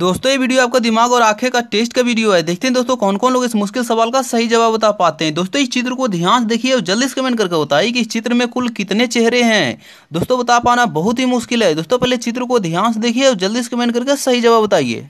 दोस्तों ये वीडियो आपका दिमाग और आंखें का टेस्ट का वीडियो है देखते हैं दोस्तों कौन कौन लोग इस मुश्किल सवाल का सही जवाब बता पाते हैं दोस्तों इस चित्र को ध्यान से देखिए और जल्दी से कमेंट करके बताइए कि इस चित्र में कुल कितने चेहरे हैं दोस्तों बता पाना बहुत ही मुश्किल है दोस्तों पहले चित्र को ध्यान से देखिए और जल्दी से कमेंट करके सही जवाब बताइए